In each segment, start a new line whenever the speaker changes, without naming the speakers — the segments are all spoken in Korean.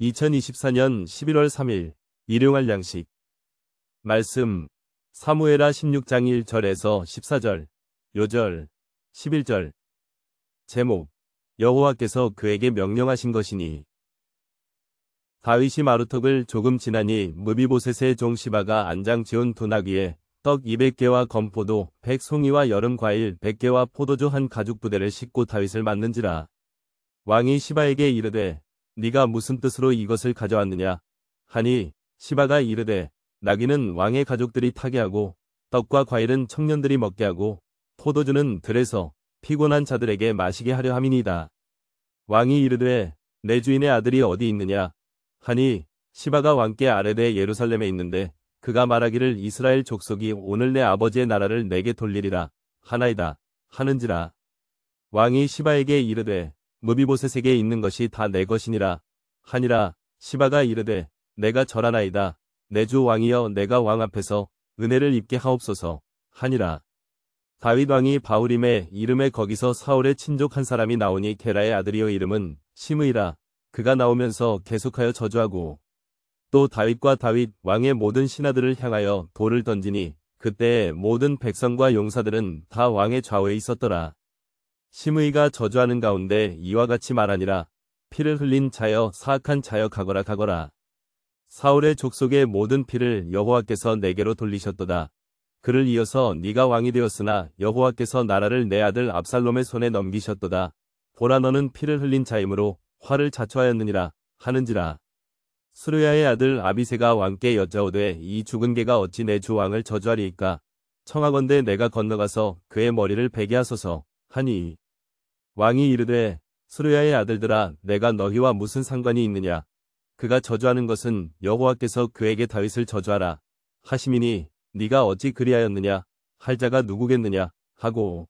2024년 11월 3일 일용할 양식 말씀 사무에라 16장 1절에서 14절 요절 11절 제목 여호와께서 그에게 명령하신 것이니 다윗이 마루턱을 조금 지나니 무비보셋의 종시바가 안장 지은 도나귀에 떡 200개와 건포도 100송이와 여름 과일 100개와 포도주 한 가죽 부대를 싣고 다윗을 맞는지라 왕이 시바에게 이르되 네가 무슨 뜻으로 이것을 가져왔느냐 하니 시바가 이르되 나귀는 왕의 가족들이 타게 하고 떡과 과일은 청년들이 먹게 하고 포도주는 들에서 피곤한 자들에게 마시게 하려 함이니다. 이 왕이 이르되 내 주인의 아들이 어디 있느냐 하니 시바가 왕께 아래되 예루살렘에 있는데 그가 말하기를 이스라엘 족속이 오늘 내 아버지의 나라를 내게 돌리리라 하나이다 하는지라 왕이 시바에게 이르되 무비보셋에게 있는 것이 다 내 것이니라. 하니라 시바가 이르되 내가 절하나이다. 내 주 왕이여 내가 왕 앞에서 은혜를 입게 하옵소서 하니라. 다윗 왕이 바울임의 이름에 거기서 사울의 친족 한 사람이 나오니 게라의 아들이여 이름은 시므이라. 그가 나오면서 계속하여 저주하고 또 다윗과 다윗 왕의 모든 신하들을 향하여 돌을 던지니 그때 모든 백성과 용사들은 다 왕의 좌우에 있었더라. 심의가 저주하는 가운데 이와 같이 말하니라. 피를 흘린 자여 사악한 자여 가거라 가거라. 사울의 족속의 모든 피를 여호와께서 내게로 돌리셨도다. 그를 이어서 네가 왕이 되었으나 여호와께서 나라를 내 아들 압살롬의 손에 넘기셨도다. 보라 너는 피를 흘린 자이므로 화를 자초하였느니라 하는지라. 수르야의 아들 아비세가 왕께 여짜오되 이 죽은 개가 어찌 내 주 왕을 저주하리이까. 청하건대 내가 건너가서 그의 머리를 베게 하소서 하니 왕이 이르되 수르야의 아들들아 내가 너희와 무슨 상관이 있느냐 그가 저주하는 것은 여호와께서 그에게 다윗을 저주하라 하시미니 네가 어찌 그리하였느냐 할 자가 누구겠느냐 하고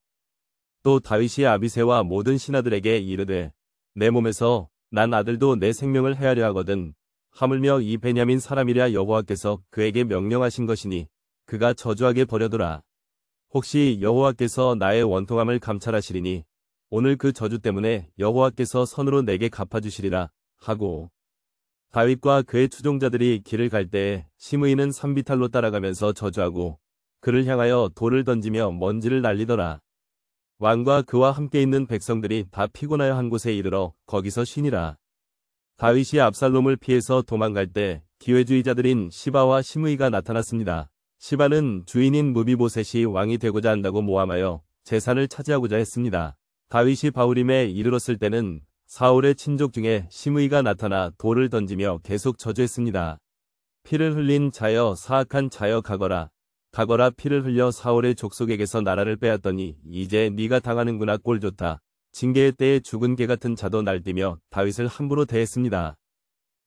또 다윗이 아비세와 모든 신하들에게 이르되 내 몸에서 난 아들도 내 생명을 헤아려 하거든 하물며 이 베냐민 사람이랴 여호와께서 그에게 명령하신 것이니 그가 저주하게 버려두라 혹시 여호와께서 나의 원통함을 감찰하시리니 오늘 그 저주 때문에 여호와께서 선으로 내게 갚아주시리라 하고 다윗과 그의 추종자들이 길을 갈 때에 심이는 산비탈로 따라가면서 저주하고 그를 향하여 돌을 던지며 먼지를 날리더라. 왕과 그와 함께 있는 백성들이 다 피곤하여 한 곳에 이르러 거기서 쉬니라. 다윗이 압살롬을 피해서 도망갈 때 기회주의자들인 시바와 시므이가 나타났습니다. 시바는 주인인 무비보셋이 왕이 되고자 한다고 모함하여 재산을 차지하고자 했습니다. 다윗이 바울임에 이르렀을 때는 사울의 친족 중에 심의가 나타나 돌을 던지며 계속 저주했습니다. 피를 흘린 자여 사악한 자여 가거라. 가거라 피를 흘려 사울의 족속에게서 나라를 빼앗더니 이제 네가 당하는구나 꼴 좋다. 징계의 때에 죽은 개 같은 자도 날뛰며 다윗을 함부로 대했습니다.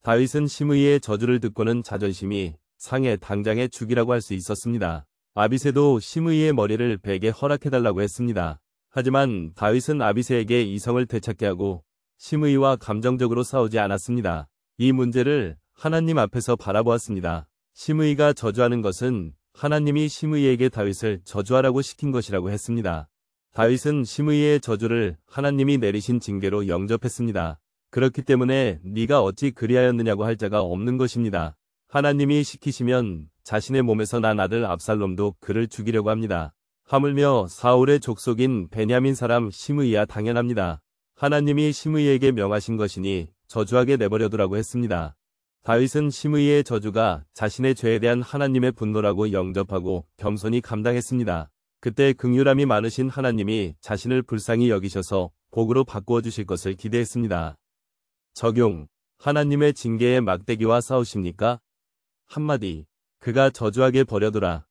다윗은 심의의 저주를 듣고는 자존심이 상해 당장에 죽이라고 할 수 있었습니다. 아비세도 심의의 머리를 베게 허락해달라고 했습니다. 하지만 다윗은 아비새에게 이성을 되찾게 하고 심의와 감정적으로 싸우지 않았습니다. 이 문제를 하나님 앞에서 바라보았습니다. 심의가 저주하는 것은 하나님이 심의에게 다윗을 저주하라고 시킨 것이라고 했습니다. 다윗은 심의의 저주를 하나님이 내리신 징계로 영접했습니다. 그렇기 때문에 네가 어찌 그리하였느냐고 할 자가 없는 것입니다. 하나님이 시키시면 자신의 몸에서 난 아들 압살롬도 그를 죽이려고 합니다. 하물며 사울의 족속인 베냐민 사람 심의야 당연합니다. 하나님이 심의에게 명하신 것이니 저주하게 내버려두라고 했습니다. 다윗은 심의의 저주가 자신의 죄에 대한 하나님의 분노라고 영접하고 겸손히 감당했습니다. 그때 극휼함이 많으신 하나님이 자신을 불쌍히 여기셔서 복으로 바꾸어 주실 것을 기대했습니다. 적용. 하나님의 징계의 막대기와 싸우십니까? 한마디. 그가 저주하게 버려두라.